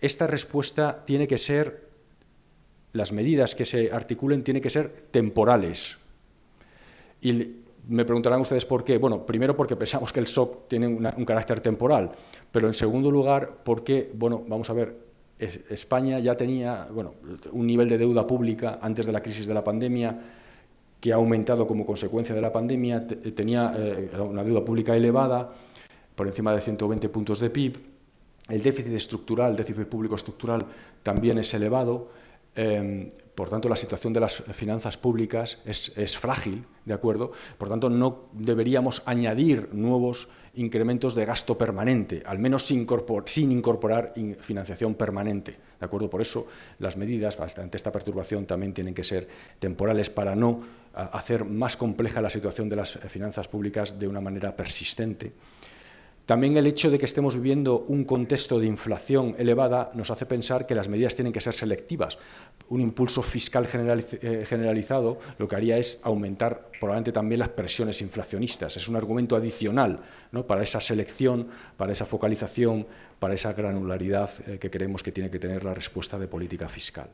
esta respuesta tiene que ser, las medidas que se articulen tienen que ser temporales. Y me preguntarán ustedes por qué. Bueno, primero porque pensamos que el SOC tiene un carácter temporal, pero en segundo lugar porque, bueno, vamos a ver, España ya tenía bueno, un nivel de deuda pública antes de la crisis de la pandemia que ha aumentado como consecuencia de la pandemia, tenía eh, una deuda pública elevada, por encima de 120 puntos de PIB, el déficit estructural, el déficit público estructural también es elevado, em, por tanto la situación de las finanzas públicas es, frágil, ¿de acuerdo? Por tanto no deberíamos añadir nuevos incrementos de gasto permanente, al menos sin, sin incorporar financiación permanente, ¿de acuerdo? Por eso las medidas ante esta perturbación también tienen que ser temporales para no hacer más compleja la situación de las finanzas públicas de una manera persistente. También el hecho de que estemos viviendo un contexto de inflación elevada nos hace pensar que las medidas tienen que ser selectivas. Un impulso fiscal eh, generalizado lo que haría es aumentar probablemente también las presiones inflacionistas. Es un argumento adicional para esa selección, para esa focalización, para esa granularidad eh, que creemos que tiene que tener la respuesta de política fiscal.